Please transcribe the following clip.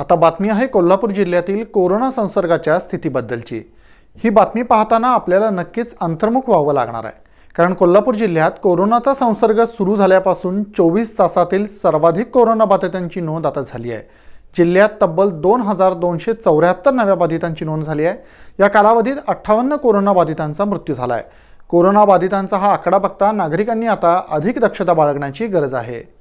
आता बातमी आहे कोल्हापूर जिल्ह्यातील कोरोना संसर्गाच्या स्थितीबद्दलची ही बातमी पाहताना आपल्याला नक्कीच अंतर्मुख व्हावं लागणार आहे कारण कोल्हापूर जिल्ह्यात कोरोनाचा संसर्ग सुरू झाल्यापासून चोवीस तासातील सर्वाधिक कोरोना नोंद आता झाली आहे जिल्ह्यात तब्बल दोन हजार दोनशे चौऱ्याहत्तर नव्या बाधितांची नोंद झाली आहे या कालावधीत अठ्ठावन्न कोरोना मृत्यू झाला आहे कोरोना हा आकडा बघता नागरिकांनी आता अधिक दक्षता बाळगण्याची गरज आहे